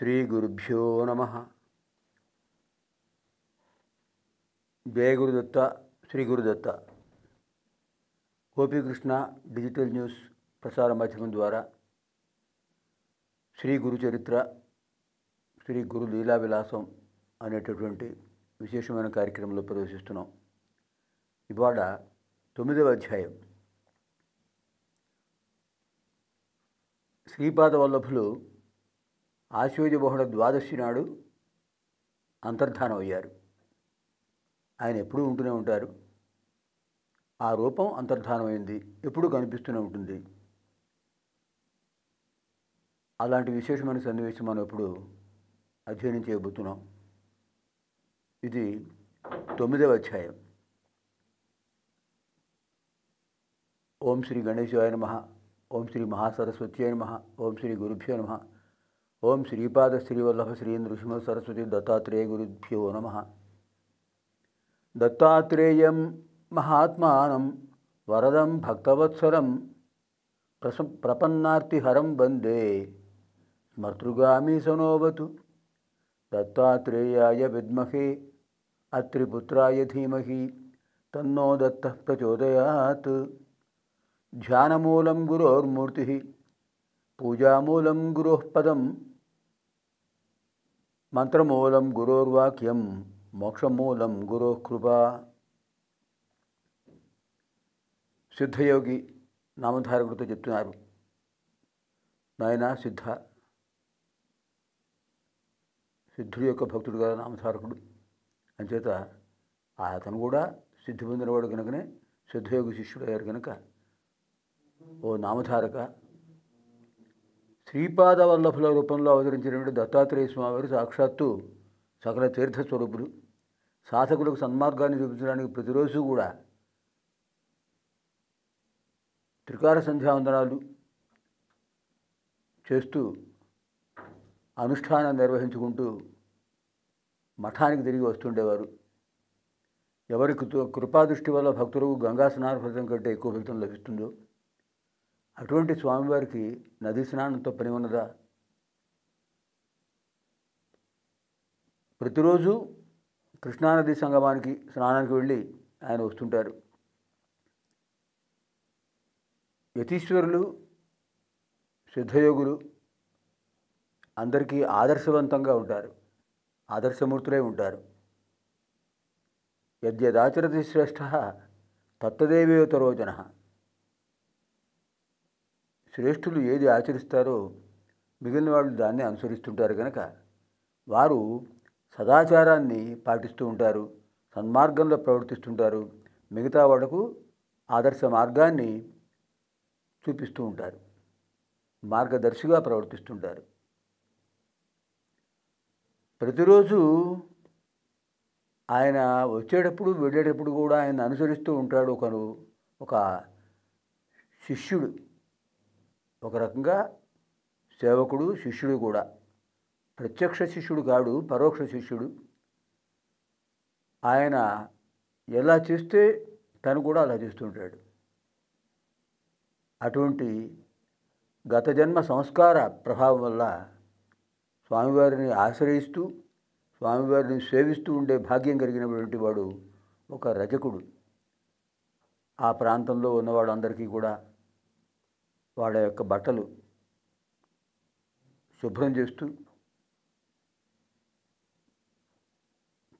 శ్రీ గురుభ్యో నమ జయ గురుదత్త శ్రీ గురుదత్త గోపీకృష్ణ డిజిటల్ న్యూస్ ప్రసార మాధ్యమం ద్వారా శ్రీ గురు చరిత్ర శ్రీ గురు లీలా విలాసం అనేటటువంటి విశేషమైన కార్యక్రమంలో ప్రవేశిస్తున్నాం ఇవాళ తొమ్మిదవ అధ్యాయం శ్రీపాద వల్లభులు ఆశ్వయుజ ద్వాదశి నాడు అంతర్ధానం అయ్యారు ఆయన ఎప్పుడూ ఉంటూనే ఉంటారు ఆ రూపం అంతర్ధానమైంది ఎప్పుడూ కనిపిస్తూనే ఉంటుంది అలాంటి విశేషమైన సన్నివేశం మనం ఎప్పుడు అధ్యయనం చేయబోతున్నాం ఇది తొమ్మిదవ అధ్యాయం ఓం శ్రీ గణేశాయ నమ ఓం శ్రీ మహాసరస్వత్యాయ నమ ఓం శ్రీ గురుభ్యో నమ ओम श्रीपाद श्रीवल्लभ श्री नृसिंह सरस्वती दत्तात्रेय गुरुभ्यो नम दत्तात्रेय महात्मा वरदम भक्तवत्सलम प्रपन्नार्तिहरम वंदे स्मर्तृगामी सनोवतु दत्तात्रेयाय विद्महे अत्रिपुत्राय धीमहि तन्नो दत्तः प्रचोदयात् ध्यानमूलं गुरोर्मूर्तिः పూజామూలం గురుపదం పదం మంత్రమూలం గురోర్వాక్యం మోక్షమూలం గురో కృప సిద్ధయోగి నామధారకుడితో చెప్తున్నారు నాయన సిద్ధ సిద్ధుడి యొక్క భక్తుడు కదా నామధారకుడు అంచేత అతను కూడా సిద్ధి పొందినవాడు కనుకనే సిద్ధయోగి శిష్యుడయ్యారు కనుక ఓ నామధారక శ్రీపాద వల్లభుల రూపంలో అవతరించినటువంటి దత్తాత్రేయ స్వామివారు సాక్షాత్తు సకల తీర్థ స్వరూపులు సాధకులకు సన్మార్గాన్ని చూపించడానికి ప్రతిరోజు కూడా త్రికార సంధ్యావందనాలు చేస్తూ అనుష్ఠానం నిర్వహించుకుంటూ మఠానికి తిరిగి వస్తుండేవారు కృపా కృపాదృష్టి వల్ల భక్తులకు గంగా స్నాన ఫలితం కంటే ఎక్కువ ఫలితం లభిస్తుందో అటువంటి స్వామివారికి నదీ స్నానంతో పని ఉన్నదా ప్రతిరోజు కృష్ణానది సంగమానికి స్నానానికి వెళ్ళి ఆయన వస్తుంటారు యతీశ్వరులు సిద్ధయోగులు అందరికీ ఆదర్శవంతంగా ఉంటారు ఆదర్శమూర్తులే ఉంటారు యద్యదాచరతి శ్రేష్ఠ తత్తదేవేతరోజన శ్రేష్ఠులు ఏది ఆచరిస్తారో మిగిలిన వాళ్ళు దాన్ని అనుసరిస్తుంటారు కనుక వారు సదాచారాన్ని పాటిస్తూ ఉంటారు సన్మార్గంలో ప్రవర్తిస్తుంటారు మిగతా వాళ్లకు ఆదర్శ మార్గాన్ని చూపిస్తూ ఉంటారు మార్గదర్శిగా ప్రవర్తిస్తుంటారు ప్రతిరోజు ఆయన వచ్చేటప్పుడు వెళ్ళేటప్పుడు కూడా ఆయన అనుసరిస్తూ ఉంటాడు ఒకను ఒక శిష్యుడు ఒక రకంగా సేవకుడు శిష్యుడు కూడా ప్రత్యక్ష శిష్యుడు కాడు పరోక్ష శిష్యుడు ఆయన ఎలా చేస్తే తను కూడా అలా చేస్తుంటాడు అటువంటి గత జన్మ సంస్కార ప్రభావం వల్ల స్వామివారిని ఆశ్రయిస్తూ స్వామివారిని సేవిస్తూ ఉండే భాగ్యం కలిగినటువంటి వాడు ఒక రజకుడు ఆ ప్రాంతంలో ఉన్నవాడు అందరికీ కూడా వాళ్ళ యొక్క బట్టలు శుభ్రం చేస్తూ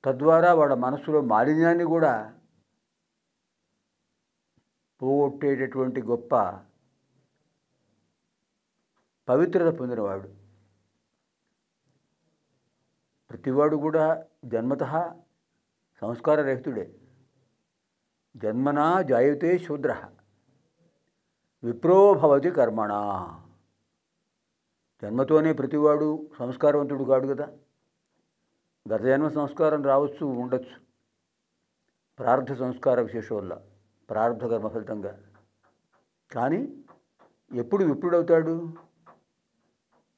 తద్వారా వాళ్ళ మనసులో మాలిన్యాన్ని కూడా పోగొట్టేటటువంటి గొప్ప పవిత్రత పొందినవాడు ప్రతివాడు కూడా జన్మత రహితుడే జన్మనా జాయతే శూద్ర విప్రోభవతి కర్మణ జన్మతోనే ప్రతివాడు సంస్కారవంతుడు కాడు కదా గత జన్మ సంస్కారం రావచ్చు ఉండొచ్చు ప్రార్థ సంస్కార విశేషం వల్ల ప్రార్థ కర్మ ఫలితంగా కానీ ఎప్పుడు విప్రుడవుతాడు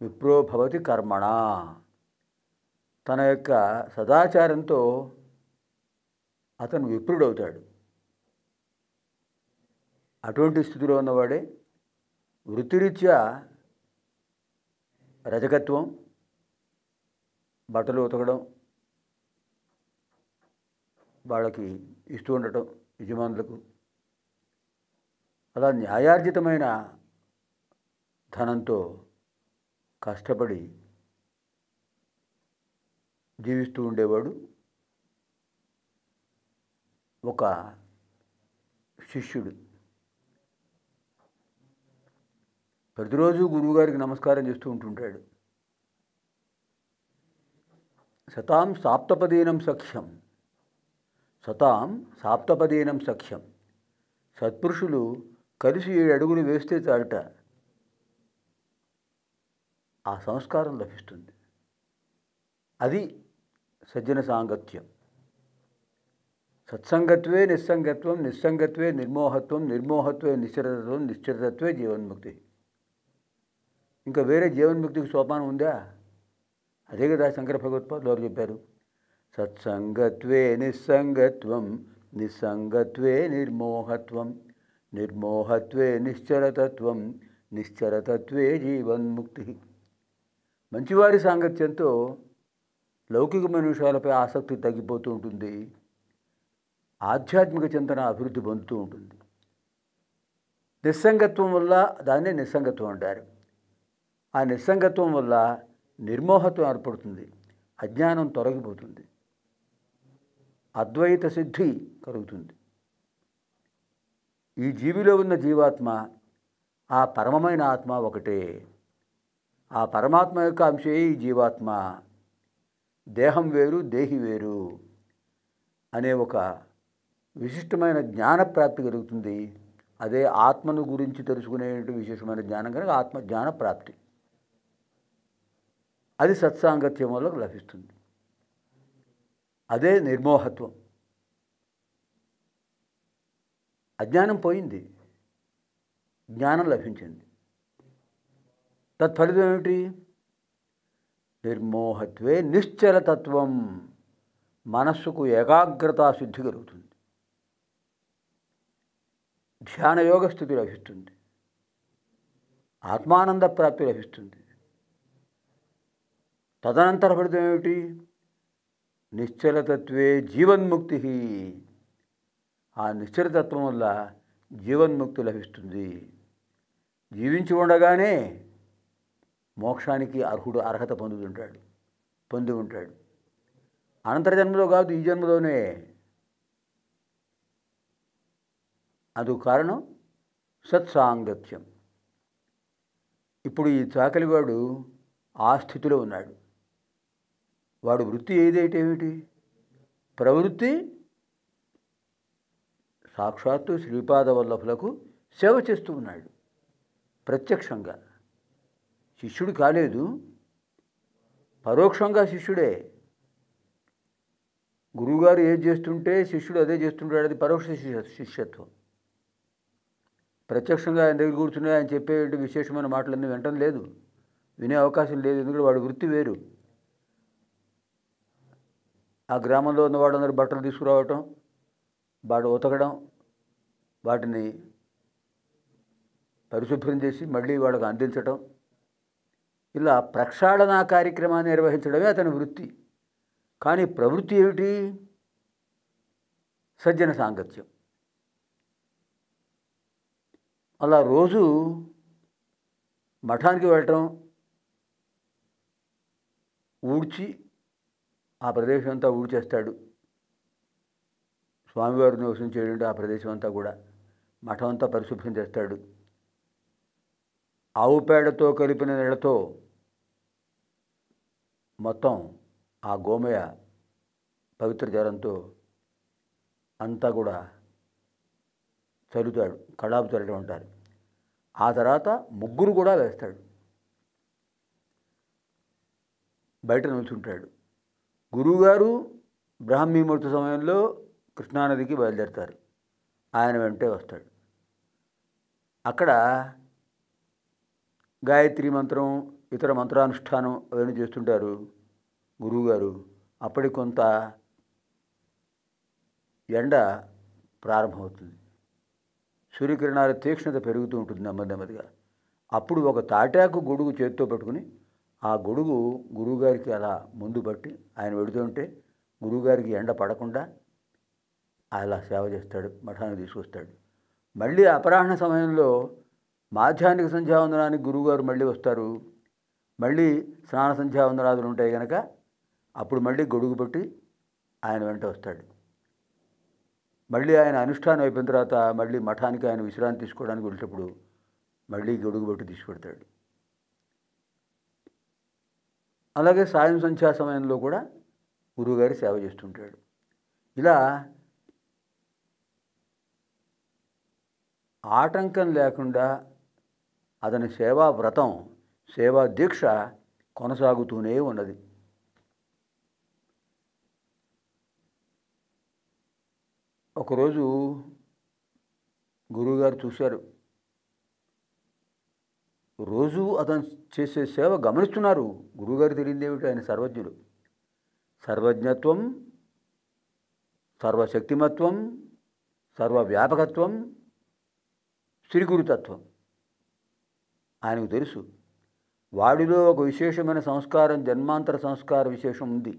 విప్రోభవతి కర్మణ తన యొక్క సదాచారంతో అతను విప్రుడవుతాడు అటువంటి స్థితిలో ఉన్నవాడే వృత్తిరీత్యా రజకత్వం బట్టలు ఉతకడం వాళ్ళకి ఇస్తూ ఉండటం యజమానులకు అలా న్యాయార్జితమైన ధనంతో కష్టపడి జీవిస్తూ ఉండేవాడు ఒక శిష్యుడు ప్రతిరోజు గురువుగారికి నమస్కారం చేస్తూ ఉంటుంటాడు సతాం సాప్తపదీనం సఖ్యం సతాం సాప్తపదీనం సఖ్యం సత్పురుషులు కలిసి ఏడు అడుగులు వేస్తే చాలట ఆ సంస్కారం లభిస్తుంది అది సజ్జన సాంగత్యం సత్సంగత్వే నిస్సంగత్వం నిస్సంగత్వే నిర్మోహత్వం నిర్మోహత్వే నిశ్చరతత్వం నిశ్చరతత్వే జీవన్ముక్తి ఇంకా వేరే జీవన్ముక్తికి సోపానం ఉందా అదే కదా శంకర భగవత్పాదులు చెప్పారు సత్సంగత్వే నిస్సంగత్వం నిస్సంగత్వే నిర్మోహత్వం నిర్మోహత్వే నిశ్చరతత్వం నిశ్చరతత్వే జీవన్ముక్తి మంచివారి సాంగత్యంతో లౌకికమైన విషయాలపై ఆసక్తి తగ్గిపోతూ ఉంటుంది ఆధ్యాత్మిక చింతన అభివృద్ధి పొందుతూ ఉంటుంది నిస్సంగత్వం వల్ల దాన్నే నిస్సంగత్వం అంటారు ఆ నిస్సంగత్వం వల్ల నిర్మోహత్వం ఏర్పడుతుంది అజ్ఞానం తొలగిపోతుంది అద్వైత సిద్ధి కలుగుతుంది ఈ జీవిలో ఉన్న జీవాత్మ ఆ పరమమైన ఆత్మ ఒకటే ఆ పరమాత్మ యొక్క అంశే ఈ జీవాత్మ దేహం వేరు దేహి వేరు అనే ఒక విశిష్టమైన జ్ఞాన ప్రాప్తి కలుగుతుంది అదే ఆత్మను గురించి తెలుసుకునేటువంటి విశేషమైన జ్ఞానం కనుక ఆత్మ జ్ఞానప్రాప్తి ప్రాప్తి అది సత్సాంగత్యం వల్ల లభిస్తుంది అదే నిర్మోహత్వం అజ్ఞానం పోయింది జ్ఞానం లభించింది తత్ఫలితం ఏమిటి నిర్మోహత్వే నిశ్చలతత్వం మనస్సుకు ఏకాగ్రతా శుద్ధి కలుగుతుంది ధ్యానయోగ స్థితి లభిస్తుంది ఆత్మానంద ప్రాప్తి లభిస్తుంది తదనంతర ఫలితం ఏమిటి నిశ్చలతత్వే జీవన్ముక్తి ఆ నిశ్చలతత్వం వల్ల జీవన్ముక్తి లభిస్తుంది జీవించి ఉండగానే మోక్షానికి అర్హుడు అర్హత పొందుతుంటాడు పొంది ఉంటాడు అనంతర జన్మలో కాదు ఈ జన్మలోనే అందుకు కారణం సత్సాంగత్యం ఇప్పుడు ఈ చాకలివాడు ఆ స్థితిలో ఉన్నాడు వాడు వృత్తి ఏదైతే ఏమిటి ప్రవృత్తి సాక్షాత్తు శ్రీపాద వల్లభులకు సేవ చేస్తూ ఉన్నాడు ప్రత్యక్షంగా శిష్యుడు కాలేదు పరోక్షంగా శిష్యుడే గురువుగారు ఏం చేస్తుంటే శిష్యుడు అదే చేస్తుంటాడు అది పరోక్ష శిష్య శిష్యత్వం ప్రత్యక్షంగా ఆయన దగ్గర కూర్చుని ఆయన విశేషమైన మాటలన్నీ వినటం లేదు వినే అవకాశం లేదు ఎందుకంటే వాడు వృత్తి వేరు ఆ గ్రామంలో ఉన్న వాళ్ళందరూ బట్టలు తీసుకురావటం వాటి ఉతకడం వాటిని పరిశుభ్రం చేసి మళ్ళీ వాళ్ళకు అందించడం ఇలా ప్రక్షాళన కార్యక్రమాన్ని నిర్వహించడమే అతని వృత్తి కానీ ప్రవృత్తి ఏమిటి సజ్జన సాంగత్యం అలా రోజు మఠానికి వెళ్ళటం ఊడ్చి ఆ ప్రదేశం అంతా ఊడ్చేస్తాడు స్వామివారు చేయడం ఆ ప్రదేశం అంతా కూడా మఠం అంతా పరిశుభ్రం చేస్తాడు ఆవు పేడతో కలిపిన నీళ్లతో మొత్తం ఆ గోమయ పవిత్ర జ్వరంతో అంతా కూడా చల్లుతాడు కడాపు చల్లడం అంటారు ఆ తర్వాత ముగ్గురు కూడా వేస్తాడు బయట నిల్చుంటాడు గురువుగారు బ్రాహ్మీమూర్తి సమయంలో కృష్ణానదికి బయలుదేరతారు ఆయన వెంటే వస్తాడు అక్కడ గాయత్రి మంత్రం ఇతర మంత్రానుష్ఠానం అవన్నీ చేస్తుంటారు గురువుగారు అప్పటి కొంత ఎండ ప్రారంభమవుతుంది సూర్యకిరణాల తీక్ష్ణత పెరుగుతూ ఉంటుంది నెమ్మది నెమ్మదిగా అప్పుడు ఒక తాటాకు గొడుగు చేతితో పెట్టుకుని ఆ గొడుగు గురువుగారికి అలా ముందు పట్టి ఆయన వెడుతుంటే గురువుగారికి ఎండ పడకుండా అలా సేవ చేస్తాడు మఠానికి తీసుకొస్తాడు మళ్ళీ అపరాహ్న సమయంలో మాధ్యాహ్నిక సంధ్యావందనానికి గురువుగారు మళ్ళీ వస్తారు మళ్ళీ స్నాన సంధ్యావందనాదులు ఉంటాయి కనుక అప్పుడు మళ్ళీ గొడుగు పట్టి ఆయన వెంట వస్తాడు మళ్ళీ ఆయన అనుష్ఠానం అయిపోయిన తర్వాత మళ్ళీ మఠానికి ఆయన విశ్రాంతి తీసుకోవడానికి వెళ్ళేటప్పుడు మళ్ళీ గొడుగు పట్టి తీసుకుడతాడు అలాగే సాయం సంధ్యా సమయంలో కూడా గురువుగారి సేవ చేస్తుంటాడు ఇలా ఆటంకం లేకుండా అతని సేవా వ్రతం సేవా దీక్ష కొనసాగుతూనే ఉన్నది ఒకరోజు గురువుగారు చూశారు రోజు అతను చేసే సేవ గమనిస్తున్నారు గురువుగారు తెలియదు ఏమిటి ఆయన సర్వజ్ఞుడు సర్వజ్ఞత్వం సర్వశక్తిమత్వం సర్వవ్యాపకత్వం శ్రీ గురుతత్వం ఆయనకు తెలుసు వాడిలో ఒక విశేషమైన సంస్కారం జన్మాంతర సంస్కార విశేషం ఉంది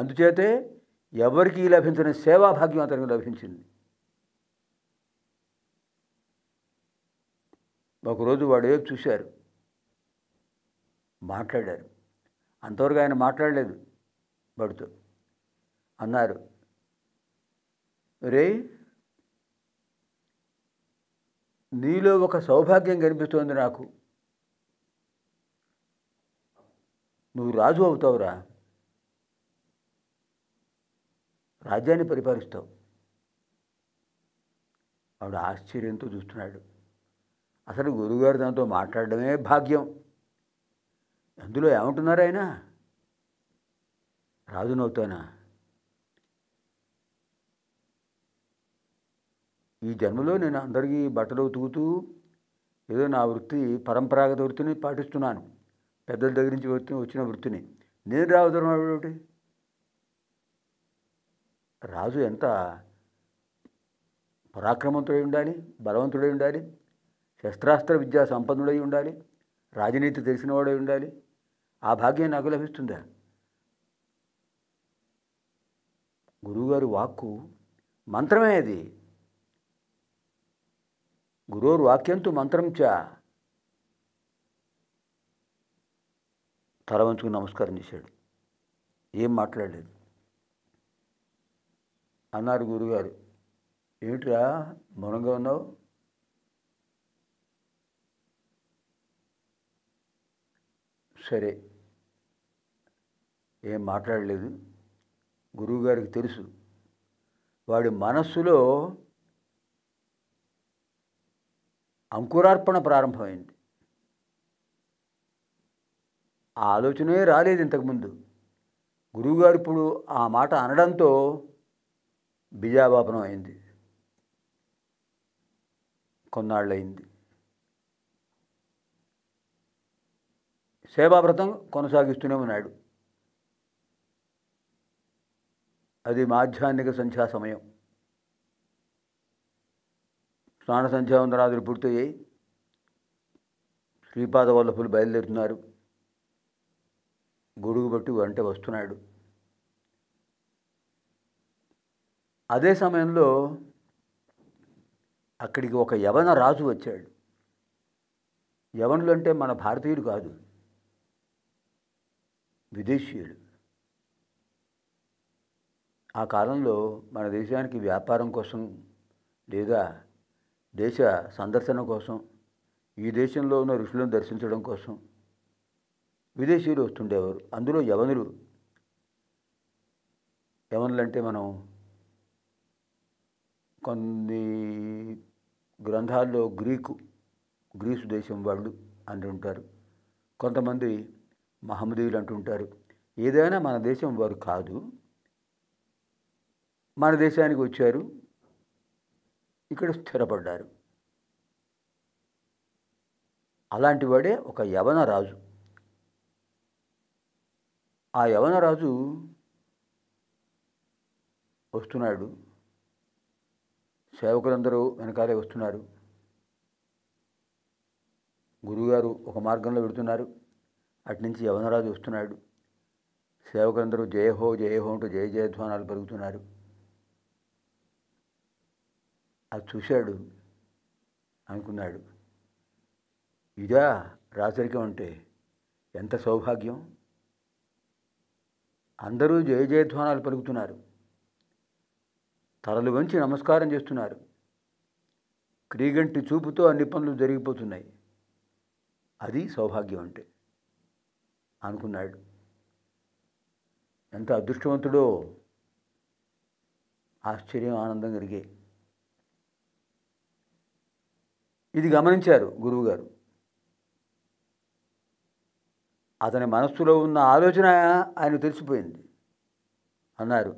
అందుచేతే ఎవరికీ లభించిన సేవాభాగ్యం అతనికి లభించింది ఒకరోజు వాడు వైపు చూశారు మాట్లాడారు అంతవరకు ఆయన మాట్లాడలేదు వాడితో అన్నారు రే నీలో ఒక సౌభాగ్యం కనిపిస్తోంది నాకు నువ్వు రాజు అవుతావురా రాజ్యాన్ని పరిపాలిస్తావు ఆవిడ ఆశ్చర్యంతో చూస్తున్నాడు అసలు గురుగారు దాంతో మాట్లాడడమే భాగ్యం అందులో ఏమంటున్నారు ఆయన నవ్వుతానా ఈ జన్మలో నేను అందరికీ బట్టలు ఉతుకుతూ ఏదో నా వృత్తి పరంపరాగత వృత్తిని పాటిస్తున్నాను పెద్దల దగ్గర నుంచి వృత్తి వచ్చిన వృత్తిని నేను రావడం ఒకటి రాజు ఎంత పరాక్రమంతుడై ఉండాలి బలవంతుడై ఉండాలి శస్త్రాస్త్ర విద్యా సంపన్నుడై ఉండాలి రాజనీతి తెలిసినవాడై ఉండాలి ఆ భాగ్యం నాకు లభిస్తుందా గురువుగారి వాక్కు మంత్రమే అది గురువు వాక్యంతో మంత్రం చా తల వంచుకుని నమస్కారం చేశాడు ఏం మాట్లాడలేదు అన్నారు గురుగారు ఏమిట్రా మౌనంగా ఉన్నావు సరే ఏం మాట్లాడలేదు గురువుగారికి తెలుసు వాడి మనస్సులో అంకురార్పణ ప్రారంభమైంది ఆ ఆలోచనే రాలేదు ఇంతకుముందు గురువుగారు ఇప్పుడు ఆ మాట అనడంతో బిజాబాపనం అయింది కొన్నాళ్ళు అయింది సేవావ్రతం కొనసాగిస్తూనే ఉన్నాడు అది మాధ్యాహ్నిక సంధ్యా సమయం స్నాన సంధ్యావందనాదులు పూర్తయ్యాయి శ్రీపాద వల్లభులు బయలుదేరుతున్నారు గొడుగు బట్టి వంట వస్తున్నాడు అదే సమయంలో అక్కడికి ఒక యవన రాజు వచ్చాడు యవనులు అంటే మన భారతీయులు కాదు విదేశీయులు ఆ కాలంలో మన దేశానికి వ్యాపారం కోసం లేదా దేశ సందర్శన కోసం ఈ దేశంలో ఉన్న ఋషులను దర్శించడం కోసం విదేశీయులు వస్తుండేవారు అందులో యవనులు యవనులంటే మనం కొన్ని గ్రంథాల్లో గ్రీకు గ్రీసు దేశం వాళ్ళు ఉంటారు కొంతమంది మహమ్మదీయులు అంటుంటారు ఏదైనా మన దేశం వారు కాదు మన దేశానికి వచ్చారు ఇక్కడ స్థిరపడ్డారు అలాంటి వాడే ఒక యవన రాజు ఆ యవన రాజు వస్తున్నాడు సేవకులందరూ వెనకాలే వస్తున్నారు గురువుగారు ఒక మార్గంలో పెడుతున్నారు అటునుంచి యవనరాజు వస్తున్నాడు సేవకులందరూ జయహో జయహో అంటూ జయ జయధ్వానాలు పలుకుతున్నారు అది చూశాడు అనుకున్నాడు ఇదా రాజరికం అంటే ఎంత సౌభాగ్యం అందరూ జయ జయధ్వానాలు పలుకుతున్నారు తలలు వంచి నమస్కారం చేస్తున్నారు క్రీగంటి చూపుతో అన్ని పనులు జరిగిపోతున్నాయి అది సౌభాగ్యం అంటే అనుకున్నాడు ఎంత అదృష్టవంతుడో ఆశ్చర్యం ఆనందం కలిగే ఇది గమనించారు గురువుగారు అతని మనస్సులో ఉన్న ఆలోచన ఆయన తెలిసిపోయింది అన్నారు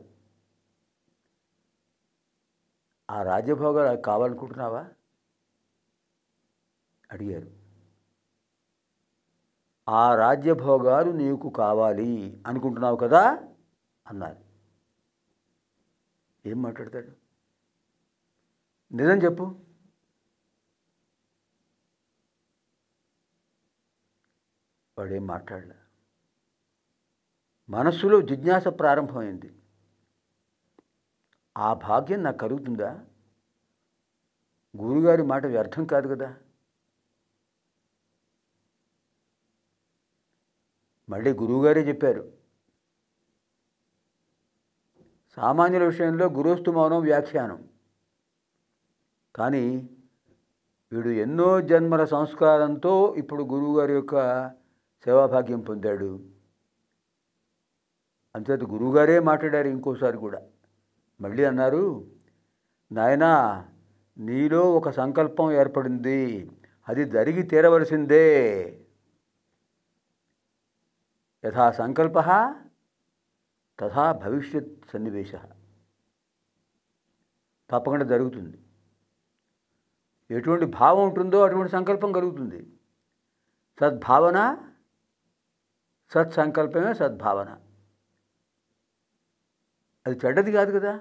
ఆ రాజ్యభోగాలు కావాలనుకుంటున్నావా అడిగారు ఆ రాజ్యభోగాలు నీకు కావాలి అనుకుంటున్నావు కదా అన్నారు ఏం మాట్లాడతాడు నిజం చెప్పు వాడేం మాట్లాడలే మనస్సులో జిజ్ఞాస ప్రారంభమైంది ఆ భాగ్యం నాకు కలుగుతుందా గురుగారి మాట వ్యర్థం కాదు కదా మళ్ళీ గురువుగారే చెప్పారు సామాన్యుల విషయంలో గురుస్తు మౌనం వ్యాఖ్యానం కానీ వీడు ఎన్నో జన్మల సంస్కారంతో ఇప్పుడు గురువుగారి యొక్క సేవాభాగ్యం పొందాడు అంతేత గురువుగారే మాట్లాడారు ఇంకోసారి కూడా మళ్ళీ అన్నారు నాయనా నీలో ఒక సంకల్పం ఏర్పడింది అది జరిగి తీరవలసిందే యథా సంకల్ప తథా భవిష్యత్ సన్నివేశ తప్పకుండా జరుగుతుంది ఎటువంటి భావం ఉంటుందో అటువంటి సంకల్పం కలుగుతుంది సద్భావన సత్సంకల్పమే సద్భావన అది చెడ్డది కాదు కదా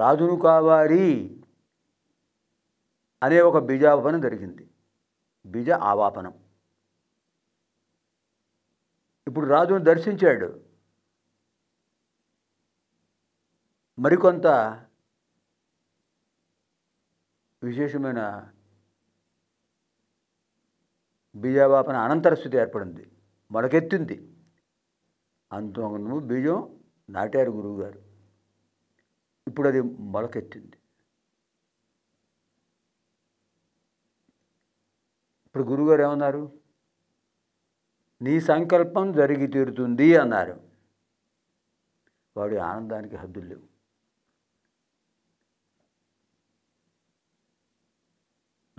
రాజును కావాలి అనే ఒక బీజాపన జరిగింది బీజ ఆవాపనం ఇప్పుడు రాజును దర్శించాడు మరికొంత విశేషమైన బీజావాపన అనంతర స్థితి ఏర్పడింది మొలకెత్తింది అంత బీజం నాటారు గురువుగారు ఇప్పుడు అది మొలకెత్తింది ఇప్పుడు గురుగారు ఏమన్నారు నీ సంకల్పం జరిగి తీరుతుంది అన్నారు వాడి ఆనందానికి హద్దులు లేవు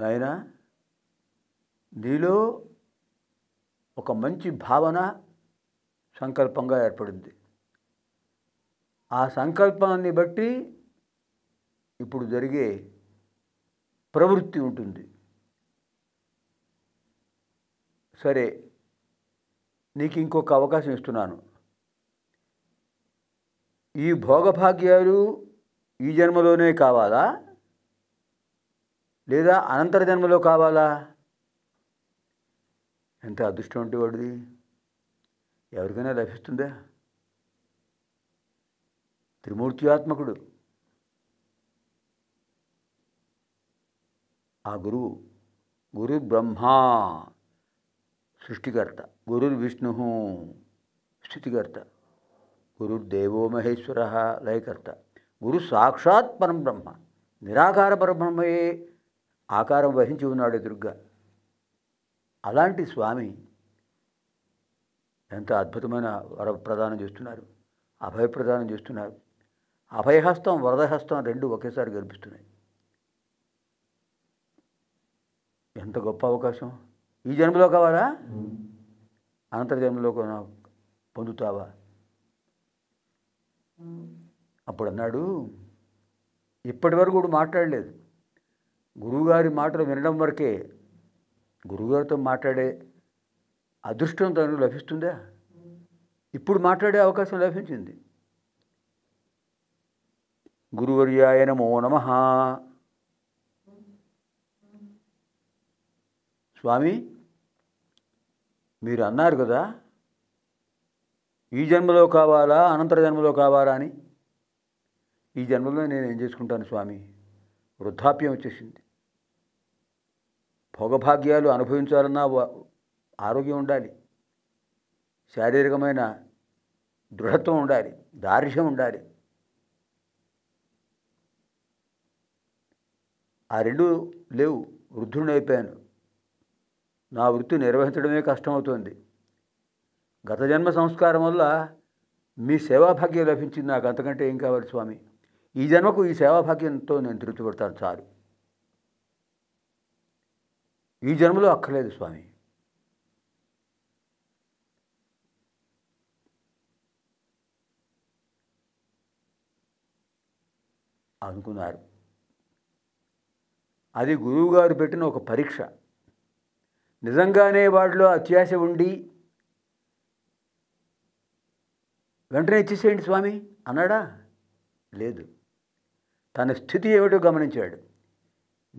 నాయన నీలో ఒక మంచి భావన సంకల్పంగా ఏర్పడింది ఆ సంకల్పాన్ని బట్టి ఇప్పుడు జరిగే ప్రవృత్తి ఉంటుంది సరే నీకు ఇంకొక అవకాశం ఇస్తున్నాను ఈ భోగభాగ్యాలు ఈ జన్మలోనే కావాలా లేదా అనంతర జన్మలో కావాలా ఎంత అదృష్టం అంటే వాడిది ఎవరికైనా లభిస్తుందా త్రిమూర్తి ఆత్మకుడు ఆ గురువు గురు బ్రహ్మా సృష్టికర్త గురుర్ విష్ణు స్థితికర్త గురుర్దేవో మహేశ్వర లయకర్త గురు సాక్షాత్ పరం బ్రహ్మ నిరాకార పరబ్రహ్మయే ఆకారం వహించి ఉన్నాడు దుర్గ అలాంటి స్వామి ఎంత అద్భుతమైన వరప్రదానం చేస్తున్నారు అభయప్రదానం చేస్తున్నారు అభయహస్తం వరదహస్తం రెండు ఒకేసారి కనిపిస్తున్నాయి ఎంత గొప్ప అవకాశం ఈ జన్మలో కావాలా అనంతర జన్మలో పొందుతావా అప్పుడు అన్నాడు ఇప్పటి వరకు కూడా మాట్లాడలేదు గురువుగారి మాటలు వినడం వరకే గురువుగారితో మాట్లాడే అదృష్టం తను లభిస్తుందా ఇప్పుడు మాట్లాడే అవకాశం లభించింది గురువర్యాయ నమో నమ స్వామి మీరు అన్నారు కదా ఈ జన్మలో కావాలా అనంతర జన్మలో కావాలా అని ఈ జన్మలో నేను ఏం చేసుకుంటాను స్వామి వృద్ధాప్యం వచ్చేసింది భోగభాగ్యాలు అనుభవించాలన్నా ఆరోగ్యం ఉండాలి శారీరకమైన దృఢత్వం ఉండాలి దార్ఢ్యం ఉండాలి ఆ రెండు లేవు వృద్ధుడిని అయిపోయాను నా వృత్తి నిర్వహించడమే కష్టమవుతోంది గత జన్మ సంస్కారం వల్ల మీ సేవాభాగ్యం లభించింది నాకు అంతకంటే ఏం కావాలి స్వామి ఈ జన్మకు ఈ సేవాభాగ్యంతో నేను తృప్తిపడతాను చాలు ఈ జన్మలో అక్కర్లేదు స్వామి అనుకున్నారు అది గురువుగారు పెట్టిన ఒక పరీక్ష నిజంగానే వాడిలో అత్యాశ ఉండి వెంటనే ఇచ్చేసేయండి స్వామి అన్నాడా లేదు తన స్థితి ఏమిటో గమనించాడు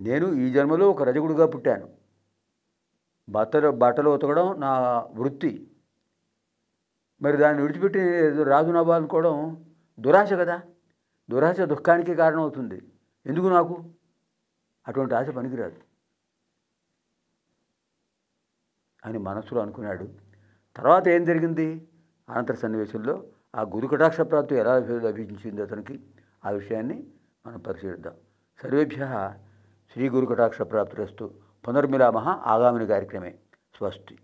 నేను ఈ జన్మలో ఒక రజకుడుగా పుట్టాను బట్టలు బట్టలు ఉతకడం నా వృత్తి మరి దాన్ని విడిచిపెట్టి రాజు నవ్వాలనుకోవడం దురాశ కదా దురాశ దుఃఖానికి కారణమవుతుంది ఎందుకు నాకు అటువంటి ఆశ పనికిరాదు అని మనసులో అనుకున్నాడు తర్వాత ఏం జరిగింది అనంతర సన్నివేశంలో ఆ గురు కటాక్ష ప్రాప్తి ఎలా లభించింది అతనికి ఆ విషయాన్ని మనం పరిశీలిద్దాం సర్వేభ్య శ్రీ గురు కటాక్ష రస్తు పునర్మిలామహ ఆగామిని కార్యక్రమే స్వస్తి